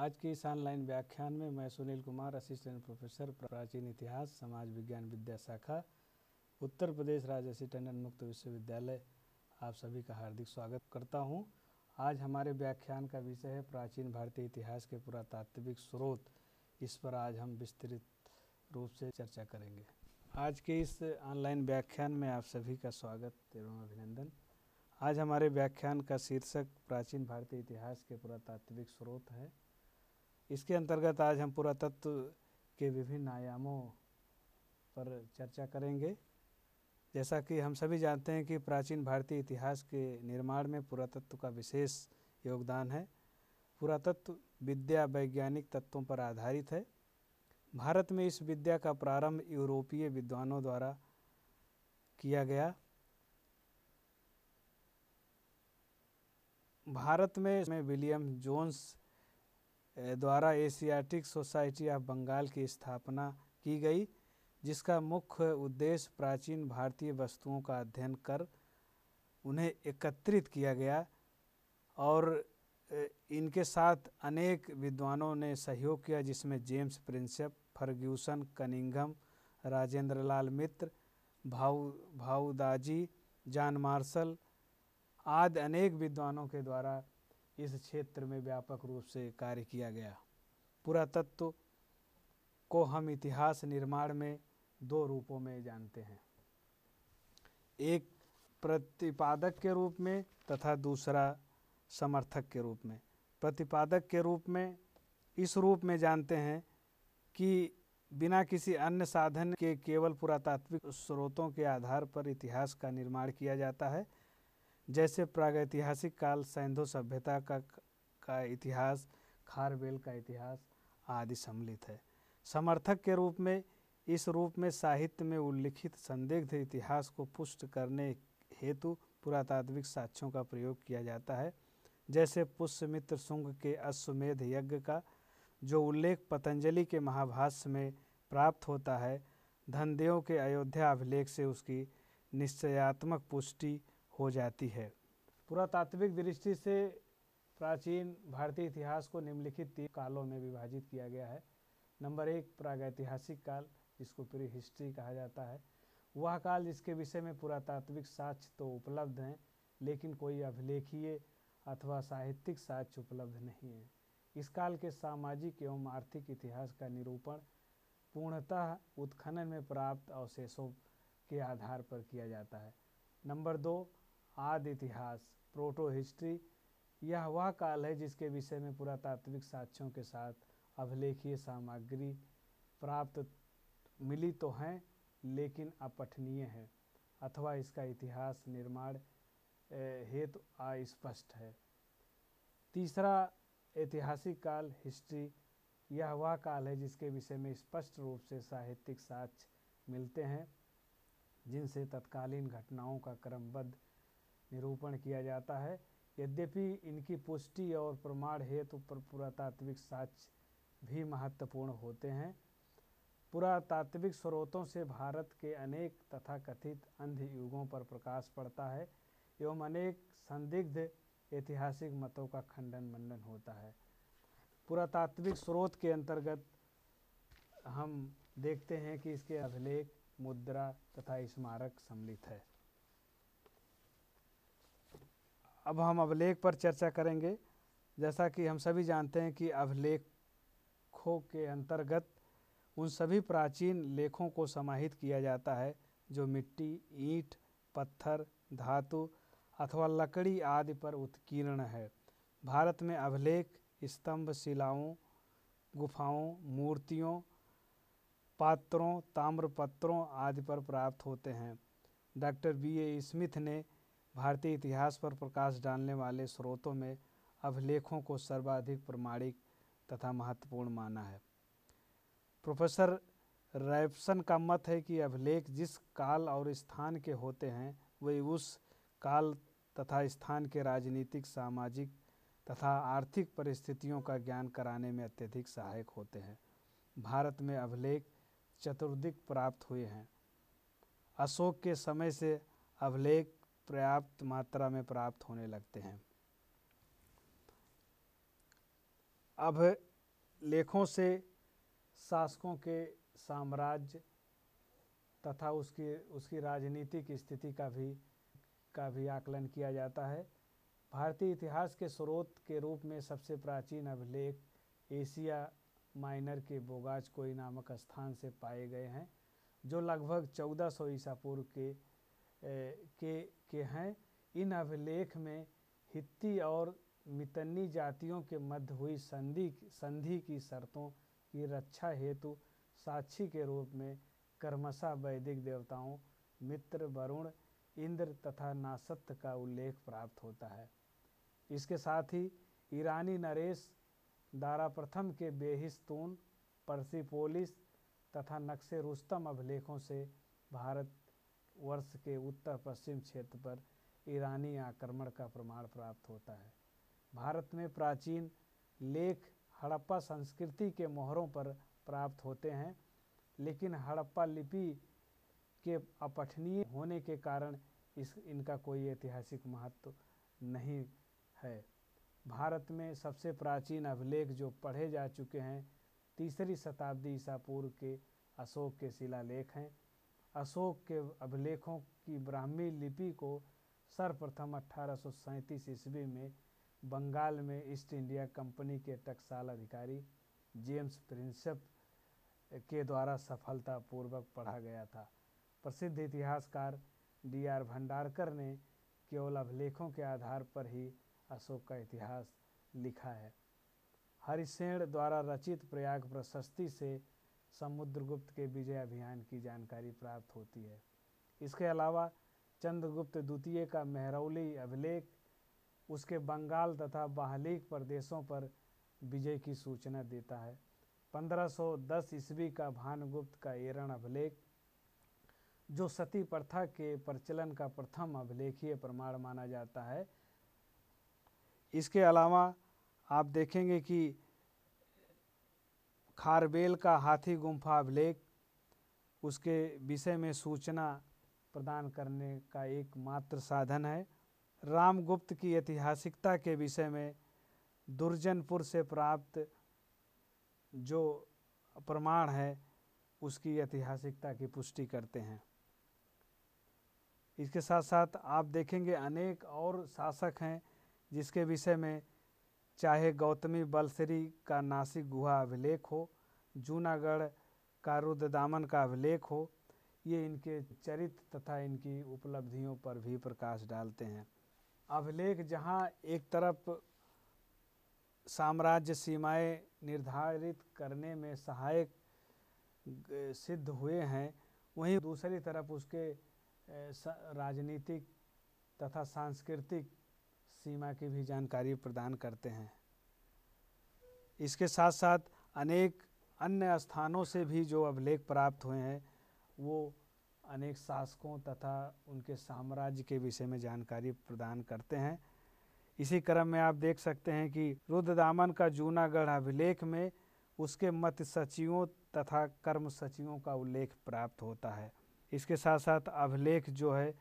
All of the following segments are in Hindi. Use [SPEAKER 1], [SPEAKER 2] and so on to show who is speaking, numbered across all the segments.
[SPEAKER 1] आज की इस ऑनलाइन व्याख्यान में मैं सुनील कुमार असिस्टेंट प्रोफेसर प्राचीन इतिहास समाज विज्ञान विद्या शाखा उत्तर प्रदेश राज्य असी टंडन मुक्त विश्वविद्यालय आप सभी का हार्दिक स्वागत करता हूं। आज हमारे व्याख्यान का विषय है प्राचीन भारतीय इतिहास के पुरातात्विक स्रोत इस पर आज हम विस्तृत रूप से चर्चा करेंगे आज के इस ऑनलाइन व्याख्यान में आप सभी का स्वागत एवं अभिनंदन आज हमारे व्याख्यान का शीर्षक प्राचीन भारतीय इतिहास के पुरातात्विक स्रोत है इसके अंतर्गत आज हम पुरातत्व के विभिन्न आयामों पर चर्चा करेंगे जैसा कि हम सभी जानते हैं कि प्राचीन भारतीय इतिहास के निर्माण में पुरातत्व का विशेष योगदान है पुरातत्व विद्या वैज्ञानिक तत्वों पर आधारित है भारत में इस विद्या का प्रारंभ यूरोपीय विद्वानों द्वारा किया गया भारत में विलियम जोन्स द्वारा एशियाटिक सोसाइटी ऑफ बंगाल की स्थापना की गई जिसका मुख्य उद्देश्य प्राचीन भारतीय वस्तुओं का अध्ययन कर उन्हें एकत्रित किया गया और इनके साथ अनेक विद्वानों ने सहयोग किया जिसमें James Prinsep Fergusson Cunningham Rajendra Lal Mitra Bhau Bhau Daji John Marshall आदि अनेक विद्वानों के द्वारा इस क्षेत्र में व्यापक रूप से कार्य किया गया पुरातत्व को हम इतिहास निर्माण में दो रूपों में जानते हैं एक प्रतिपादक के रूप में तथा दूसरा समर्थक के रूप में प्रतिपादक के रूप में इस रूप में जानते हैं कि बिना किसी अन्य साधन के केवल पुरातात्विक स्रोतों के आधार पर इतिहास का निर्माण किया जाता है जैसे प्रागैतिहासिक काल सैंधो सभ्यता का का इतिहास खारवेल का इतिहास आदि सम्मिलित है समर्थक के रूप में इस रूप में साहित्य में उल्लिखित संदिग्ध इतिहास को पुष्ट करने हेतु पुरातात्विक साक्ष्यों का प्रयोग किया जाता है जैसे पुष्यमित्र शुंग के अश्वमेध यज्ञ का जो उल्लेख पतंजलि के महाभाष्य में प्राप्त होता है धनदेव के अयोध्या अभिलेख से उसकी निश्चयात्मक पुष्टि हो जाती है पुरातात्विक दृष्टि से प्राचीन भारतीय इतिहास को निम्नलिखित तीन कालों में विभाजित किया गया है नंबर एक प्रागैतिहासिक काल जिसको प्री हिस्ट्री कहा जाता है वह काल जिसके विषय में पुरातात्विक साक्ष्य तो उपलब्ध हैं लेकिन कोई अभिलेखीय अथवा साहित्यिक साक्ष्य उपलब्ध नहीं है इस काल के सामाजिक एवं आर्थिक इतिहास का निरूपण पूर्णतः उत्खनन में प्राप्त अवशेषों के आधार पर किया जाता है नंबर दो आदि इतिहास प्रोटो हिस्ट्री यह वह काल है जिसके विषय में पुरातात्विक साक्ष्यों के साथ अभिलेखीय सामग्री प्राप्त मिली तो हैं लेकिन अपठनीय है अथवा इसका इतिहास निर्माण हेतु अस्पष्ट है तीसरा ऐतिहासिक काल हिस्ट्री यह वह काल है जिसके विषय में स्पष्ट रूप से साहित्यिक साक्ष्य मिलते हैं जिनसे तत्कालीन घटनाओं का क्रमबद्ध निरूपण किया जाता है यद्यपि इनकी पुष्टि और प्रमाण हेतु पर पुरातात्विक साक्ष्य भी महत्वपूर्ण होते हैं पुरातात्विक स्रोतों से भारत के अनेक तथा कथित अंध युगों पर प्रकाश पड़ता है एवं अनेक संदिग्ध ऐतिहासिक मतों का खंडन मंडन होता है पुरातात्विक स्रोत के अंतर्गत हम देखते हैं कि इसके अभिलेख मुद्रा तथा स्मारक सम्मिलित है अब हम अभिलेख पर चर्चा करेंगे जैसा कि हम सभी जानते हैं कि अभिलेखों के अंतर्गत उन सभी प्राचीन लेखों को समाहित किया जाता है जो मिट्टी ईंट पत्थर धातु अथवा लकड़ी आदि पर उत्कीर्ण है भारत में अभिलेख स्तंभ शिलाओं गुफाओं मूर्तियों पात्रों ताम्रपत्रों आदि पर प्राप्त होते हैं डॉक्टर बी ए स्मिथ ने भारतीय इतिहास पर प्रकाश डालने वाले स्रोतों में अभिलेखों को सर्वाधिक प्रमाणिक तथा महत्वपूर्ण माना है प्रोफेसर रैपसन का मत है कि अभिलेख जिस काल और स्थान के होते हैं वे उस काल तथा स्थान के राजनीतिक सामाजिक तथा आर्थिक परिस्थितियों का ज्ञान कराने में अत्यधिक सहायक होते हैं भारत में अभिलेख चतुर्दिक प्राप्त हुए हैं अशोक के समय से अभिलेख पर्याप्त मात्रा में प्राप्त होने लगते हैं अब लेखों से शासकों के साम्राज्य तथा उसकी उसकी राजनीति की स्थिति का भी का भी आकलन किया जाता है भारतीय इतिहास के स्रोत के रूप में सबसे प्राचीन अभिलेख एशिया माइनर के बोगाज कोई नामक स्थान से पाए गए हैं जो लगभग 1400 ईसा पूर्व के के के हैं इन अभिलेख में हित्ती और मितन्नी जातियों के मध्य हुई संधि संधि की शर्तों की रक्षा हेतु साक्षी के रूप में कर्मशा वैदिक देवताओं मित्र वरुण इंद्र तथा नासत्य का उल्लेख प्राप्त होता है इसके साथ ही ईरानी नरेश दारा प्रथम के बेहिस्तून परसिपोलिस तथा नक्शे रुस्तम अभिलेखों से भारत वर्ष के उत्तर पश्चिम क्षेत्र पर ईरानी आक्रमण का प्रमाण प्राप्त होता है भारत में प्राचीन लेख हड़प्पा संस्कृति के मोहरों पर प्राप्त होते हैं लेकिन हड़प्पा लिपि के अपठनीय होने के कारण इस इनका कोई ऐतिहासिक महत्व नहीं है भारत में सबसे प्राचीन अभिलेख जो पढ़े जा चुके हैं तीसरी शताब्दी ईसा पूर्व के अशोक के शिलालेख हैं अशोक के अभिलेखों की ब्राह्मी लिपि को सर्वप्रथम अठारह ईस्वी में बंगाल में ईस्ट इंडिया कंपनी के टकसाल अधिकारी जेम्स प्रिंसप के द्वारा सफलतापूर्वक पढ़ा गया था प्रसिद्ध इतिहासकार डी आर भंडारकर ने केवल अभिलेखों के आधार पर ही अशोक का इतिहास लिखा है हरिसेण द्वारा रचित प्रयाग प्रशस्ति से समुद्रगुप्त के विजय अभियान की जानकारी प्राप्त होती है इसके अलावा चंद्रगुप्त द्वितीय का मेहरौली अभिलेख उसके बंगाल तथा बहलीक प्रदेशों पर विजय की सूचना देता है 1510 सौ ईस्वी का भानुगुप्त का एरण अभिलेख जो सती प्रथा के प्रचलन का प्रथम अभिलेखीय प्रमाण माना जाता है इसके अलावा आप देखेंगे कि खारबेल का हाथी गुम्फा अभिलेख उसके विषय में सूचना प्रदान करने का एकमात्र साधन है रामगुप्त की ऐतिहासिकता के विषय में दुर्जनपुर से प्राप्त जो प्रमाण है उसकी ऐतिहासिकता की पुष्टि करते हैं इसके साथ साथ आप देखेंगे अनेक और शासक हैं जिसके विषय में चाहे गौतमी बलसरी का नासिक गुहा अभिलेख हो जूनागढ़ का रुद्रदामन का अभिलेख हो ये इनके चरित्र तथा इनकी उपलब्धियों पर भी प्रकाश डालते हैं अभिलेख जहाँ एक तरफ साम्राज्य सीमाएं निर्धारित करने में सहायक सिद्ध हुए हैं वहीं दूसरी तरफ उसके राजनीतिक तथा सांस्कृतिक सीमा की भी जानकारी प्रदान करते हैं इसके साथ साथ अनेक अन्य स्थानों से भी जो अभिलेख प्राप्त हुए हैं वो अनेक शासकों तथा उनके साम्राज्य के विषय में जानकारी प्रदान करते हैं इसी क्रम में आप देख सकते हैं कि रुद्रदामन का जूनागढ़ अभिलेख में उसके मत सचिवों तथा कर्म सचिवों का उल्लेख प्राप्त होता है इसके साथ साथ अभिलेख जो है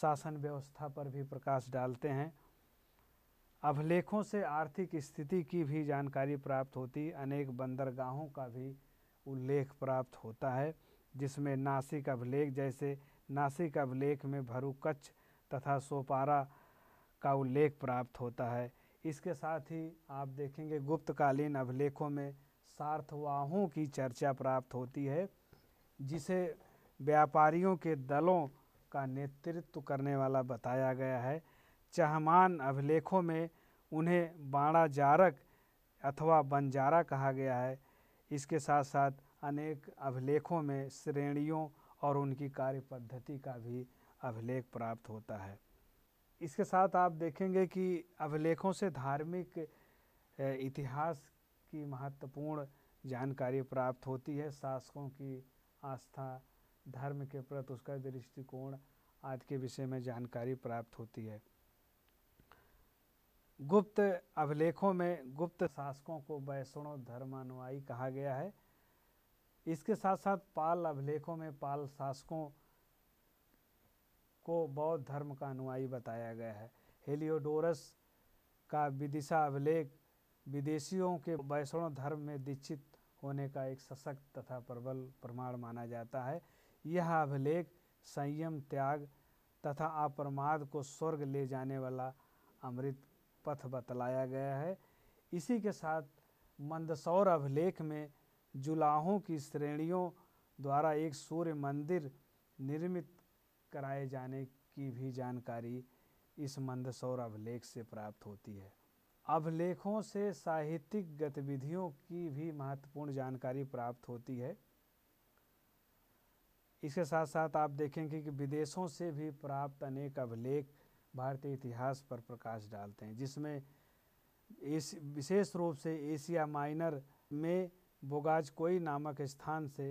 [SPEAKER 1] शासन व्यवस्था पर भी प्रकाश डालते हैं अभिलेखों से आर्थिक स्थिति की भी जानकारी प्राप्त होती अनेक बंदरगाहों का भी उल्लेख प्राप्त होता है जिसमें नासिक अभिलेख जैसे नासिक अभिलेख में कच्छ तथा सोपारा का उल्लेख प्राप्त होता है इसके साथ ही आप देखेंगे गुप्तकालीन अभिलेखों में सार्थवाहों की चर्चा प्राप्त होती है जिसे व्यापारियों के दलों का नेतृत्व करने वाला बताया गया है चहमान अभिलेखों में उन्हें बाड़ा जारक अथवा बंजारा कहा गया है इसके साथ साथ अनेक अभिलेखों में श्रेणियों और उनकी कार्य पद्धति का भी अभिलेख प्राप्त होता है इसके साथ आप देखेंगे कि अभिलेखों से धार्मिक इतिहास की महत्वपूर्ण जानकारी प्राप्त होती है शासकों की आस्था धर्म के प्रति उसका दृष्टिकोण आदि के विषय में जानकारी प्राप्त होती है गुप्त अभिलेखों में गुप्त शासकों को वैष्णव धर्मानुयायी कहा गया है इसके साथ साथ पाल अभिलेखों में पाल शासकों को बौद्ध धर्म का अनुयायी बताया गया है हेलियोडोरस का विदिशा अभिलेख विदेशियों के वैष्णव धर्म में दीक्षित होने का एक सशक्त तथा प्रबल प्रमाण माना जाता है यह अभिलेख संयम त्याग तथा अप्रमाद को स्वर्ग ले जाने वाला अमृत पथ बतलाया गया है इसी के साथ मंदसौर अभिलेख में जुलाहों की श्रेणियों द्वारा एक सूर्य मंदिर निर्मित कराए जाने की भी जानकारी इस मंदसौर अभिलेख से प्राप्त होती है अभिलेखों से साहित्यिक गतिविधियों की भी महत्वपूर्ण जानकारी प्राप्त होती है इसके साथ साथ आप देखेंगे कि विदेशों से भी प्राप्त अनेक अभिलेख भारतीय इतिहास पर प्रकाश डालते हैं जिसमें विशेष रूप से एशिया माइनर में बोगाज कोई नामक स्थान से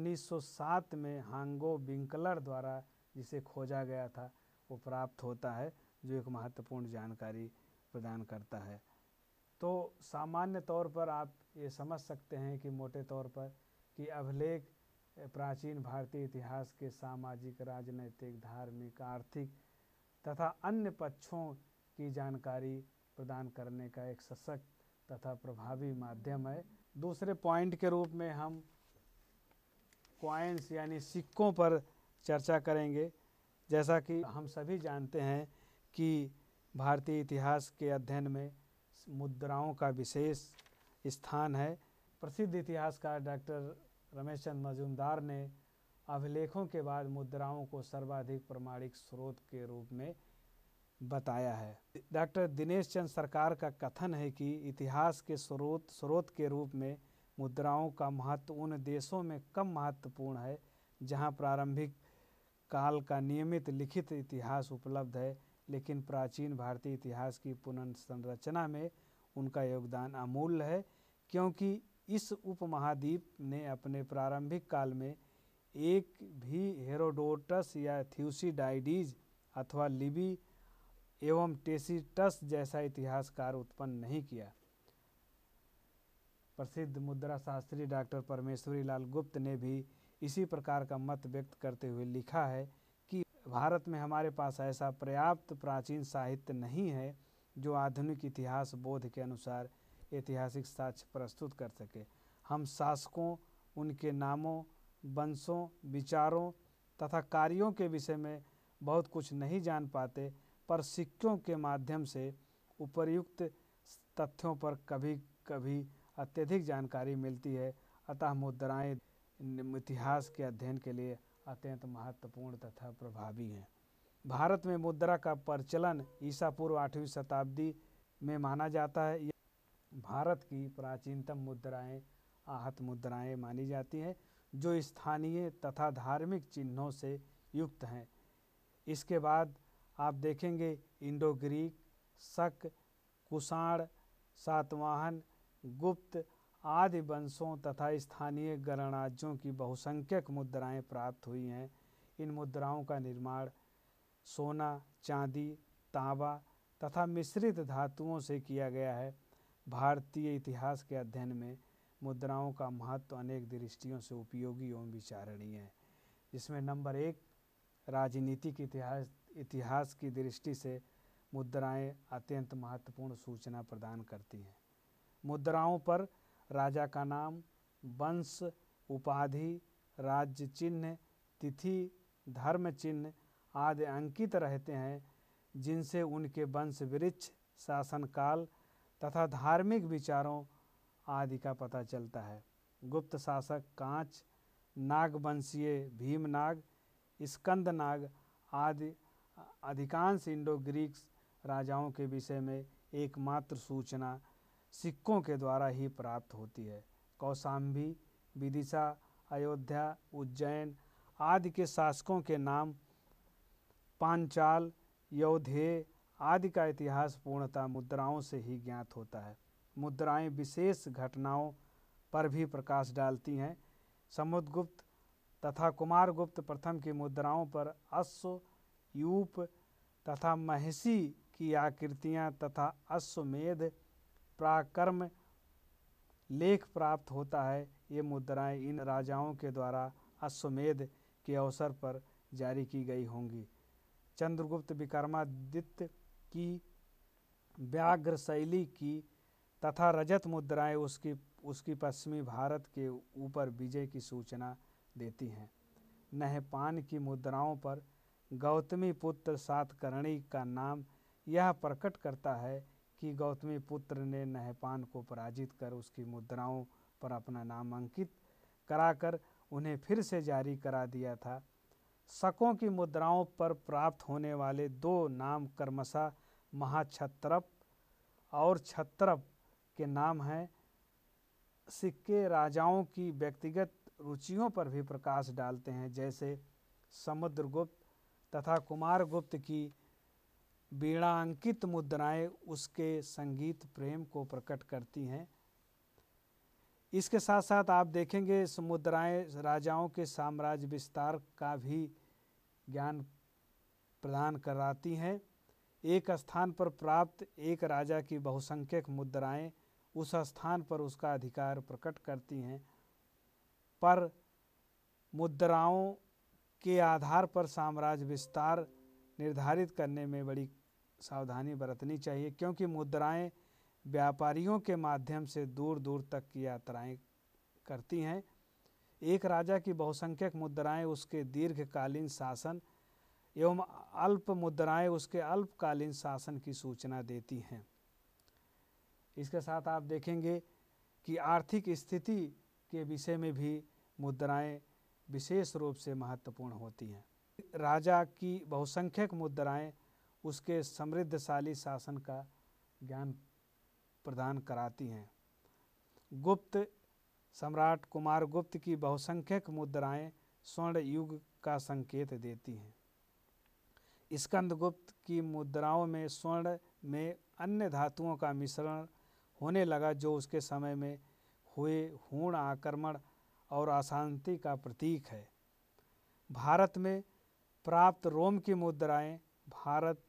[SPEAKER 1] 1907 में हांगो बिंकलर द्वारा जिसे खोजा गया था वो प्राप्त होता है जो एक महत्वपूर्ण जानकारी प्रदान करता है तो सामान्य तौर पर आप ये समझ सकते हैं कि मोटे तौर पर कि अभिलेख प्राचीन भारतीय इतिहास के सामाजिक राजनैतिक धार्मिक आर्थिक तथा अन्य पक्षों की जानकारी प्रदान करने का एक सशक्त तथा प्रभावी माध्यम है दूसरे पॉइंट के रूप में हम क्वाइंस यानी सिक्कों पर चर्चा करेंगे जैसा कि हम सभी जानते हैं कि भारतीय इतिहास के अध्ययन में मुद्राओं का विशेष स्थान है प्रसिद्ध इतिहासकार डॉक्टर रमेश चंद मजूमदार ने अभिलेखों के बाद मुद्राओं को सर्वाधिक प्रमाणिक स्रोत के रूप में बताया है डॉक्टर दिनेश चंद सरकार का कथन है कि इतिहास के स्रोत स्रोत के रूप में मुद्राओं का महत्व उन देशों में कम महत्वपूर्ण है जहां प्रारंभिक काल का नियमित लिखित इतिहास उपलब्ध है लेकिन प्राचीन भारतीय इतिहास की पुनर्संरचना में उनका योगदान अमूल्य है क्योंकि इस उपमहाद्वीप ने अपने प्रारंभिक काल में एक भी हेरोडोटस या थ्यूसीडाइडीज अथवा लिबी एवं टेसिटस जैसा इतिहासकार उत्पन्न नहीं किया प्रसिद्ध मुद्रा शास्त्री डॉक्टर परमेश्वरी लाल गुप्त ने भी इसी प्रकार का मत व्यक्त करते हुए लिखा है कि भारत में हमारे पास ऐसा पर्याप्त प्राचीन साहित्य नहीं है जो आधुनिक इतिहास बोध के अनुसार ऐतिहासिक साक्ष्य प्रस्तुत कर सके हम शासकों उनके नामों वंशों विचारों तथा कार्यों के विषय में बहुत कुछ नहीं जान पाते पर सिक्कों के माध्यम से उपर्युक्त तथ्यों पर कभी कभी अत्यधिक जानकारी मिलती है अतः मुद्राएं इतिहास के अध्ययन के लिए अत्यंत महत्वपूर्ण तथा प्रभावी हैं भारत में मुद्रा का प्रचलन ईसा पूर्व आठवीं शताब्दी में माना जाता है भारत की प्राचीनतम मुद्राएं आहत मुद्राएं मानी जाती हैं जो स्थानीय तथा धार्मिक चिन्हों से युक्त हैं इसके बाद आप देखेंगे इंडो ग्रीक शक कुषाण सातवाहन गुप्त आदि वंशों तथा स्थानीय गणराज्यों की बहुसंख्यक मुद्राएं प्राप्त हुई हैं इन मुद्राओं का निर्माण सोना चांदी तांबा तथा मिश्रित धातुओं से किया गया है भारतीय इतिहास के अध्ययन में मुद्राओं का महत्व अनेक दृष्टियों से उपयोगी एवं विचारणीय है जिसमें नंबर एक राजनीतिक इतिहास इतिहास की दृष्टि से मुद्राएं अत्यंत महत्वपूर्ण सूचना प्रदान करती हैं मुद्राओं पर राजा का नाम वंश उपाधि राज्य चिन्ह तिथि धर्म चिन्ह आदि अंकित रहते हैं जिनसे उनके वंश वृक्ष शासनकाल तथा धार्मिक विचारों आदि का पता चलता है गुप्त शासक कांच नागवंशीय भीमनाग स्कंदनाग आदि अधिकांश इंडो ग्रीक राजाओं के विषय में एकमात्र सूचना सिक्कों के द्वारा ही प्राप्त होती है कौशाम्बी विदिशा अयोध्या उज्जैन आदि के शासकों के नाम पांचाल यौधे आदि का इतिहास पूर्णतः मुद्राओं से ही ज्ञात होता है मुद्राएं विशेष घटनाओं पर भी प्रकाश डालती हैं समुद्रगुप्त तथा कुमारगुप्त प्रथम की मुद्राओं पर अश्व यूप तथा महसी की आकृतियां तथा अश्वमेध प्राकर्म लेख प्राप्त होता है ये मुद्राएं इन राजाओं के द्वारा अश्वमेध के अवसर पर जारी की गई होंगी चंद्रगुप्त विक्रमादित्य की व्याघ्र शैली की तथा रजत मुद्राएं उसकी उसकी पश्चिमी भारत के ऊपर विजय की सूचना देती हैं नहपान की मुद्राओं पर गौतमी पुत्र सातकर्णी का नाम यह प्रकट करता है कि गौतमी पुत्र ने नहपान को पराजित कर उसकी मुद्राओं पर अपना नाम अंकित कराकर उन्हें फिर से जारी करा दिया था शकों की मुद्राओं पर प्राप्त होने वाले दो नाम कर्मशा महाक्षत्रप और छत्रप के नाम हैं सिक्के राजाओं की व्यक्तिगत रुचियों पर भी प्रकाश डालते हैं जैसे समुद्रगुप्त तथा कुमारगुप्त की बीणांकित मुद्राएं उसके संगीत प्रेम को प्रकट करती हैं इसके साथ साथ आप देखेंगे मुद्राएँ राजाओं के साम्राज्य विस्तार का भी ज्ञान प्रदान कराती हैं एक स्थान पर प्राप्त एक राजा की बहुसंख्यक मुद्राएं उस स्थान पर उसका अधिकार प्रकट करती हैं पर मुद्राओं के आधार पर साम्राज्य विस्तार निर्धारित करने में बड़ी सावधानी बरतनी चाहिए क्योंकि मुद्राएं व्यापारियों के माध्यम से दूर दूर तक की यात्राएं करती हैं एक राजा की बहुसंख्यक मुद्राएं उसके दीर्घकालीन शासन एवं अल्प मुद्राएं उसके अल्पकालीन शासन की सूचना देती हैं इसके साथ आप देखेंगे कि आर्थिक स्थिति के विषय में भी मुद्राएं विशेष रूप से महत्वपूर्ण होती हैं राजा की बहुसंख्यक मुद्राएं उसके समृद्धशाली शासन का ज्ञान प्रदान कराती हैं गुप्त सम्राट कुमार गुप्त की बहुसंख्यक मुद्राएं स्वर्ण युग का संकेत देती हैं स्कंदगुप्त की मुद्राओं में स्वर्ण में अन्य धातुओं का मिश्रण होने लगा जो उसके समय में हुए हूण आक्रमण और अशांति का प्रतीक है भारत में प्राप्त रोम की मुद्राएं भारत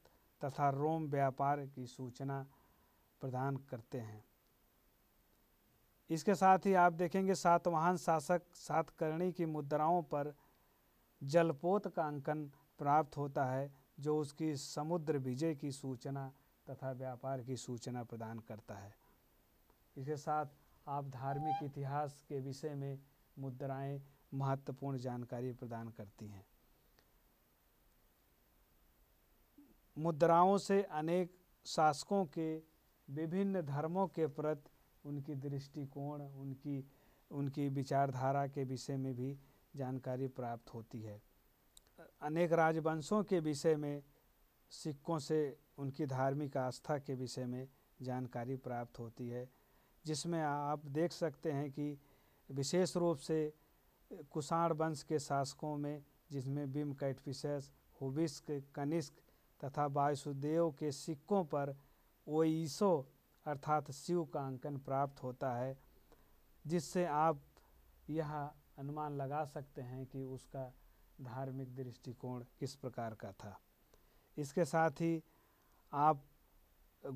[SPEAKER 1] तथा रोम व्यापार की सूचना प्रदान करते हैं इसके साथ ही आप देखेंगे सातवाहन शासक सातकर्णी की मुद्राओं पर जलपोत का अंकन प्राप्त होता है जो उसकी समुद्र विजय की सूचना तथा व्यापार की सूचना प्रदान करता है इसके साथ आप धार्मिक इतिहास के विषय में मुद्राएं महत्वपूर्ण जानकारी प्रदान करती हैं मुद्राओं से अनेक शासकों के विभिन्न धर्मों के प्रति उनकी दृष्टिकोण उनकी उनकी विचारधारा के विषय में भी जानकारी प्राप्त होती है अनेक राजवंशों के विषय में सिक्कों से उनकी धार्मिक आस्था के विषय में जानकारी प्राप्त होती है जिसमें आप देख सकते हैं कि विशेष रूप से कुषाण वंश के शासकों में जिसमें बिम कैटफिशस हुबिस्क कनिष्क तथा वायुसुदेव के सिक्कों पर ओईसो अर्थात शिव का अंकन प्राप्त होता है जिससे आप यह अनुमान लगा सकते हैं कि उसका धार्मिक दृष्टिकोण किस प्रकार का था इसके साथ ही आप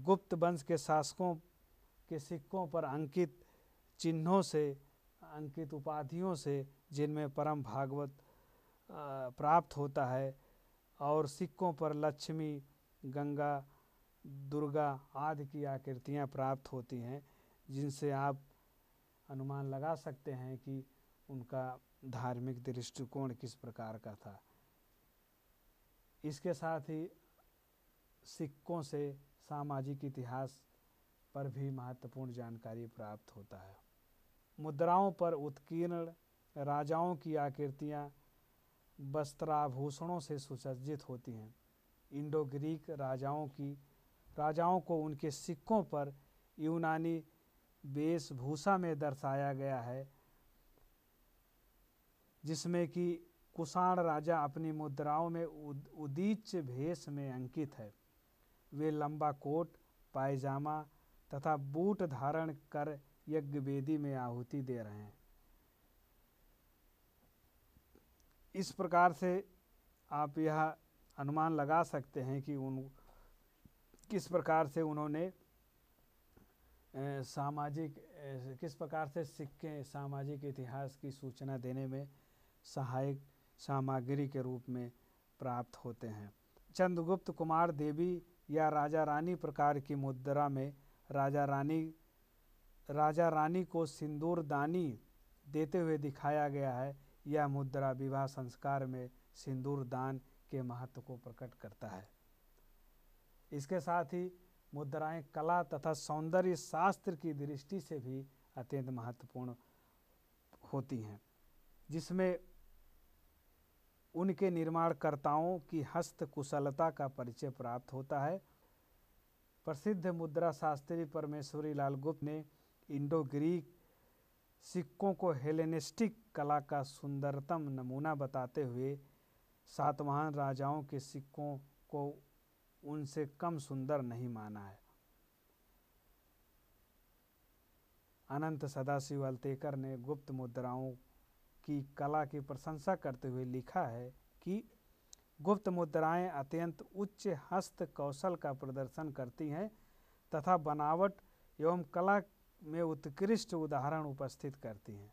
[SPEAKER 1] गुप्त वंश के शासकों के सिक्कों पर अंकित चिन्हों से अंकित उपाधियों से जिनमें परम भागवत प्राप्त होता है और सिक्कों पर लक्ष्मी गंगा दुर्गा आदि की आकृतियाँ प्राप्त होती हैं जिनसे आप अनुमान लगा सकते हैं कि उनका धार्मिक दृष्टिकोण किस प्रकार का था इसके साथ ही सिक्कों से सामाजिक इतिहास पर भी महत्वपूर्ण जानकारी प्राप्त होता है मुद्राओं पर उत्कीर्ण राजाओं की आकृतियाँ वस्त्राभूषणों से सुसज्जित होती हैं इंडो ग्रीक राजाओं की राजाओं को उनके सिक्कों पर यूनानी वेशभूषा में दर्शाया गया है जिसमें कि कुषाण राजा अपनी मुद्राओं में उद, उदीच्य भेष में अंकित है वे लंबा कोट पायजामा तथा बूट धारण कर यज्ञ वेदी में आहुति दे रहे हैं इस प्रकार से आप यह अनुमान लगा सकते हैं कि उन किस प्रकार से उन्होंने सामाजिक किस प्रकार से सिक्के सामाजिक इतिहास की सूचना देने में सहायक सामग्री के रूप में प्राप्त होते हैं चंद्रगुप्त कुमार देवी या राजा रानी प्रकार की मुद्रा में राजा रानी राजा रानी को सिंदूर दानी देते हुए दिखाया गया है यह मुद्रा विवाह संस्कार में सिंदूर दान के महत्व को प्रकट करता है इसके साथ ही मुद्राएं कला तथा सौंदर्य शास्त्र की दृष्टि से भी अत्यंत महत्वपूर्ण होती हैं जिसमें उनके निर्माणकर्ताओं की हस्त कुशलता का परिचय प्राप्त होता है प्रसिद्ध मुद्रा शास्त्री परमेश्वरी लाल गुप्त ने इंडो ग्रीक सिक्कों को हेलेनिस्टिक कला का सुंदरतम नमूना बताते हुए सातवाहन राजाओं के सिक्कों को उनसे कम सुंदर नहीं माना है अनंत सदाशिव अल्तेकर ने गुप्त मुद्राओं की कला की प्रशंसा करते हुए लिखा है कि गुप्त मुद्राएं अत्यंत उच्च हस्त कौशल का प्रदर्शन करती हैं तथा बनावट एवं कला में उत्कृष्ट उदाहरण उपस्थित करती हैं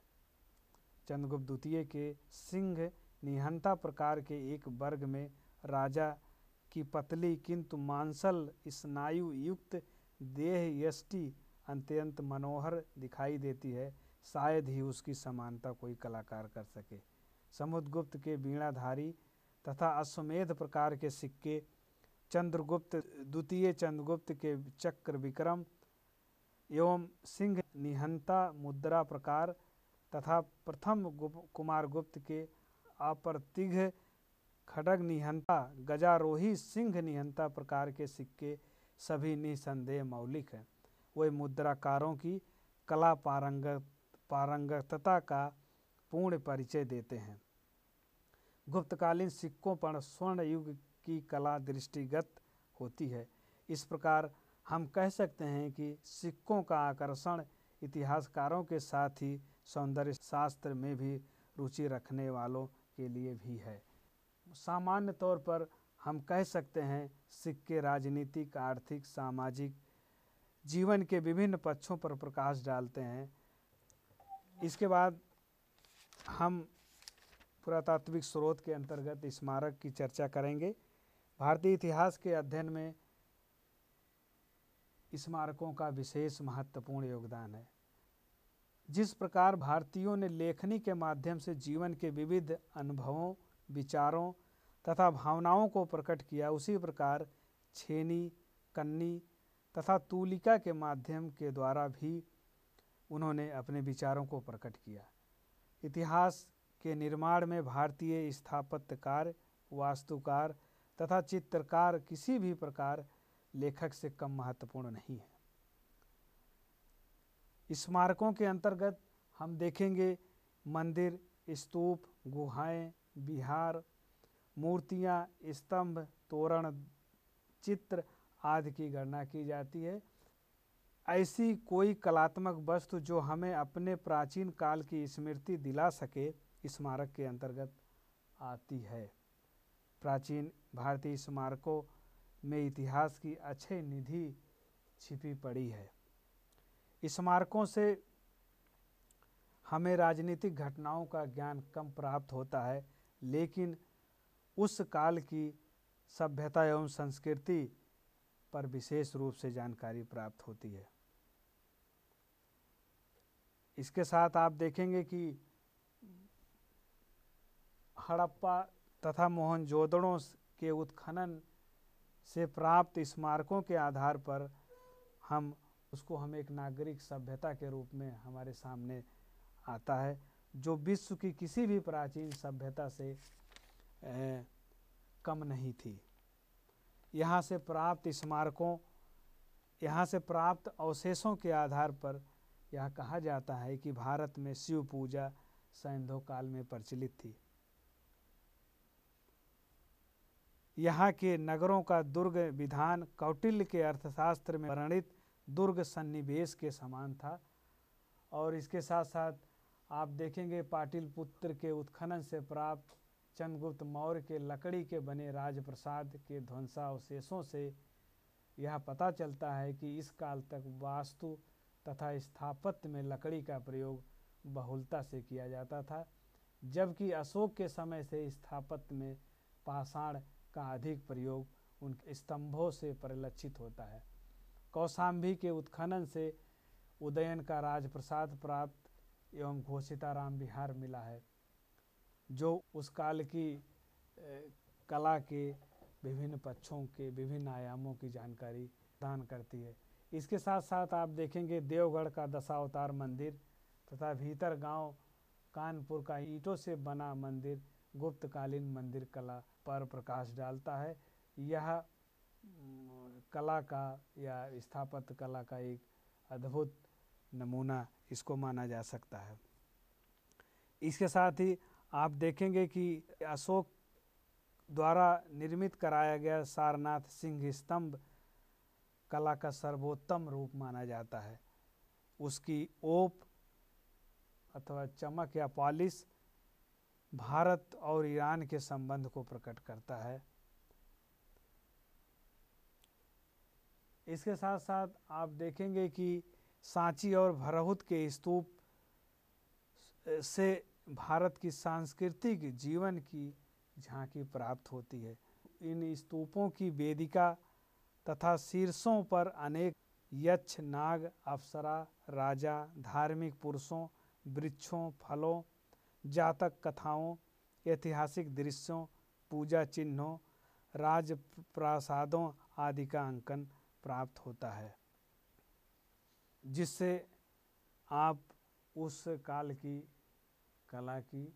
[SPEAKER 1] चंद्रगुप्त द्वितीय के सिंह निहंता प्रकार के एक वर्ग में राजा की पतली किंतु मांसल स्नायु युक्त देह यष्टि अत्यंत मनोहर दिखाई देती है शायद ही उसकी समानता कोई कलाकार कर सके समुद्रगुप्त के बीणाधारी तथा अश्वमेध प्रकार के सिक्के चंद्रगुप्त द्वितीय चंद्रगुप्त के चक्र विक्रम एवं सिंह निहंता मुद्रा प्रकार तथा प्रथम कुमारगुप्त के अप्रतिघ खडग निहंता गजारोही सिंह निहंता प्रकार के सिक्के सभी निसंदेह मौलिक हैं वे मुद्राकारों की कला पारंगत पारंगतता का पूर्ण परिचय देते हैं गुप्तकालीन सिक्कों पर स्वर्ण युग की कला दृष्टिगत होती है इस प्रकार हम कह सकते हैं कि सिक्कों का आकर्षण इतिहासकारों के साथ ही सौंदर्य शास्त्र में भी रुचि रखने वालों के लिए भी है सामान्य तौर पर हम कह सकते हैं सिक्के राजनीतिक आर्थिक सामाजिक जीवन के विभिन्न पक्षों पर प्रकाश डालते हैं इसके बाद हम पुरातात्विक स्रोत के अंतर्गत स्मारक की चर्चा करेंगे भारतीय इतिहास के अध्ययन में स्मारकों का विशेष महत्वपूर्ण योगदान है जिस प्रकार भारतीयों ने लेखनी के माध्यम से जीवन के विविध अनुभवों विचारों तथा भावनाओं को प्रकट किया उसी प्रकार छेनी कन्नी तथा तूलिका के माध्यम के द्वारा भी उन्होंने अपने विचारों को प्रकट किया इतिहास के निर्माण में भारतीय स्थापत्यकार वास्तुकार तथा चित्रकार किसी भी प्रकार लेखक से कम महत्वपूर्ण नहीं है स्मारकों के अंतर्गत हम देखेंगे मंदिर स्तूप गुहाएं, बिहार मूर्तियां स्तंभ तोरण चित्र आदि की गणना की जाती है ऐसी कोई कलात्मक वस्तु जो हमें अपने प्राचीन काल की स्मृति दिला सके स्मारक के अंतर्गत आती है प्राचीन भारतीय स्मारकों में इतिहास की अच्छी निधि छिपी पड़ी है स्मारकों से हमें राजनीतिक घटनाओं का ज्ञान कम प्राप्त होता है लेकिन उस काल की सभ्यता एवं संस्कृति पर विशेष रूप से जानकारी प्राप्त होती है इसके साथ आप देखेंगे कि हड़प्पा तथा मोहनजोदड़ों के उत्खनन से प्राप्त स्मारकों के आधार पर हम उसको हम एक नागरिक सभ्यता के रूप में हमारे सामने आता है जो विश्व की किसी भी प्राचीन सभ्यता से ए, कम नहीं थी यहाँ से प्राप्त स्मारकों यहाँ से प्राप्त अवशेषों के आधार पर यह कहा जाता है कि भारत में शिव पूजा सैंधो काल में प्रचलित थी यहाँ के नगरों का दुर्ग विधान कौटिल्य के अर्थशास्त्र में वर्णित दुर्ग सन्निवेश के समान था और इसके साथ साथ आप देखेंगे पाटिल पुत्र के उत्खनन से प्राप्त चंद्रगुप्त मौर्य के लकड़ी के बने राजप्रसाद के ध्वंसावशेषों से यह पता चलता है कि इस काल तक वास्तु तथा स्थापत्य में लकड़ी का प्रयोग बहुलता से किया जाता था जबकि अशोक के समय से स्थापत्य में पाषाण का अधिक प्रयोग उनके स्तंभों से परिलक्षित होता है कौशाम्बी के उत्खनन से उदयन का राजप्रसाद प्राप्त एवं घोषिताराम विहार मिला है जो उस काल की कला के विभिन्न पक्षों के विभिन्न आयामों की जानकारी प्रदान करती है इसके साथ साथ आप देखेंगे देवगढ़ का दशावतार मंदिर तथा भीतर गांव कानपुर का ईंटों से बना मंदिर गुप्तकालीन मंदिर कला पर प्रकाश डालता है यह कला का या स्थापत्य कला का एक अद्भुत नमूना इसको माना जा सकता है इसके साथ ही आप देखेंगे कि अशोक द्वारा निर्मित कराया गया सारनाथ सिंह स्तंभ कला का सर्वोत्तम रूप माना जाता है उसकी ओप अथवा चमक या पॉलिश भारत और ईरान के संबंध को प्रकट करता है इसके साथ साथ आप देखेंगे कि सांची और भरहुत के स्तूप से भारत की सांस्कृतिक जीवन की झांकी प्राप्त होती है इन स्तूपों की वेदिका तथा शीर्षों पर अनेक यक्ष नाग अप्सरा राजा धार्मिक पुरुषों वृक्षों फलों जातक कथाओं ऐतिहासिक दृश्यों पूजा चिन्हों राजप्रासादों आदि का अंकन प्राप्त होता है जिससे आप उस काल की कला की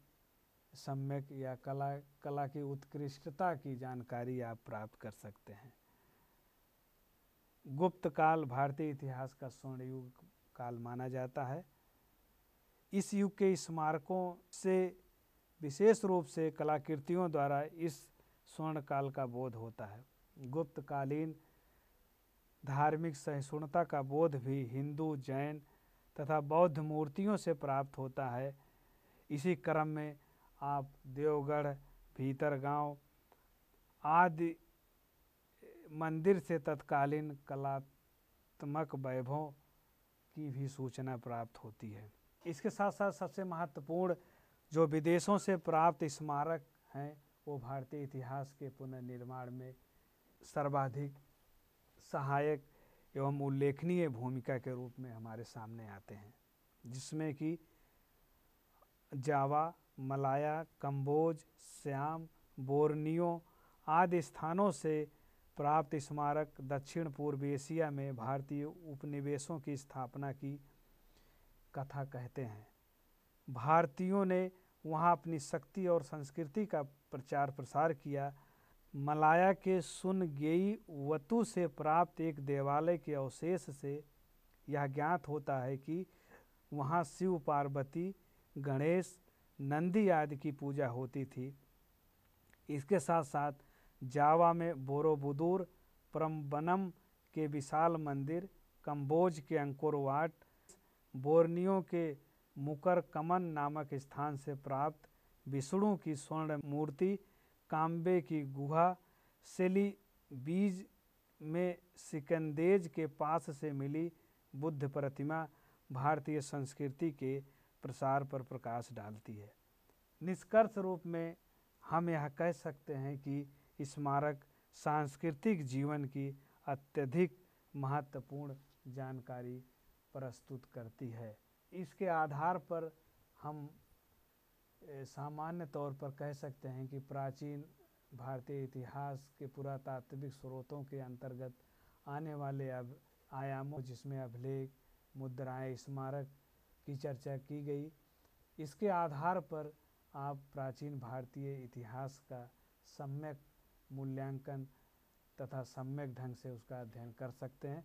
[SPEAKER 1] सम्यक या कला कला की उत्कृष्टता की जानकारी आप प्राप्त कर सकते हैं गुप्त काल भारतीय इतिहास का स्वर्ण युग काल माना जाता है इस युग के स्मारकों से विशेष रूप से कलाकृतियों द्वारा इस स्वर्ण काल का बोध होता है गुप्तकालीन धार्मिक सहिष्णुता का बोध भी हिंदू जैन तथा बौद्ध मूर्तियों से प्राप्त होता है इसी क्रम में आप देवगढ़ भीतरगांव आदि मंदिर से तत्कालीन कलात्मक वैभव की भी सूचना प्राप्त होती है इसके साथ साथ सबसे महत्वपूर्ण जो विदेशों से प्राप्त स्मारक हैं वो भारतीय इतिहास के पुनर्निर्माण में सर्वाधिक सहायक एवं उल्लेखनीय भूमिका के रूप में हमारे सामने आते हैं जिसमें कि Java Malaya Kamboj Shyam Borneo आदि स्थानों से प्राप्त स्मारक दक्षिण पूर्व एशिया में भारतीय उपनिवेशों की स्थापना की कथा कहते हैं भारतीयों ने वहाँ अपनी शक्ति और संस्कृति का प्रचार प्रसार किया मलाया के सुनगेई वतु से प्राप्त एक देवालय के अवशेष से यह ज्ञात होता है कि वहाँ शिव पार्वती गणेश नंदी आदि की पूजा होती थी इसके साथ साथ जावा में बोरोबुदूर परम्बनम के विशाल मंदिर कम्बोज के अंकुरवाट बोर्नियो के मुकर कमन नामक स्थान से प्राप्त विष्णु की स्वर्ण मूर्ति काम्बे की गुहा सेली बीज में सिकंदेज के पास से मिली बुद्ध प्रतिमा भारतीय संस्कृति के प्रसार पर प्रकाश डालती है निष्कर्ष रूप में हम यह कह सकते हैं कि स्मारक सांस्कृतिक जीवन की अत्यधिक महत्वपूर्ण जानकारी प्रस्तुत करती है इसके आधार पर हम सामान्य तौर पर कह सकते हैं कि प्राचीन भारतीय इतिहास के पुरातात्विक स्रोतों के अंतर्गत आने वाले अब आयामों जिसमें अभिलेख मुद्राएं स्मारक की चर्चा की गई इसके आधार पर आप प्राचीन भारतीय इतिहास का सम्यक मूल्यांकन तथा सम्यक ढंग से उसका अध्ययन कर सकते हैं